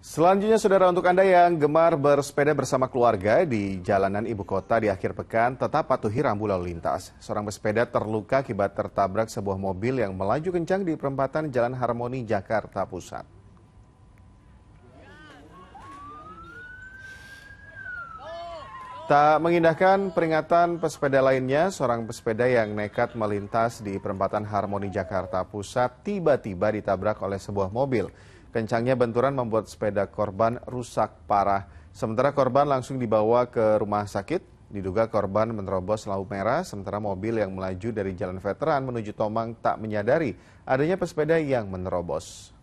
Selanjutnya saudara untuk Anda yang gemar bersepeda bersama keluarga di jalanan ibu kota di akhir pekan tetap patuhi rambu lalu lintas. Seorang pesepeda terluka akibat tertabrak sebuah mobil yang melaju kencang di perempatan Jalan Harmoni Jakarta Pusat. Tak mengindahkan peringatan pesepeda lainnya, seorang pesepeda yang nekat melintas di perempatan Harmoni Jakarta Pusat tiba-tiba ditabrak oleh sebuah mobil. Kencangnya benturan membuat sepeda korban rusak parah. Sementara korban langsung dibawa ke rumah sakit. Diduga korban menerobos lampu merah, sementara mobil yang melaju dari jalan veteran menuju Tomang tak menyadari adanya pesepeda yang menerobos.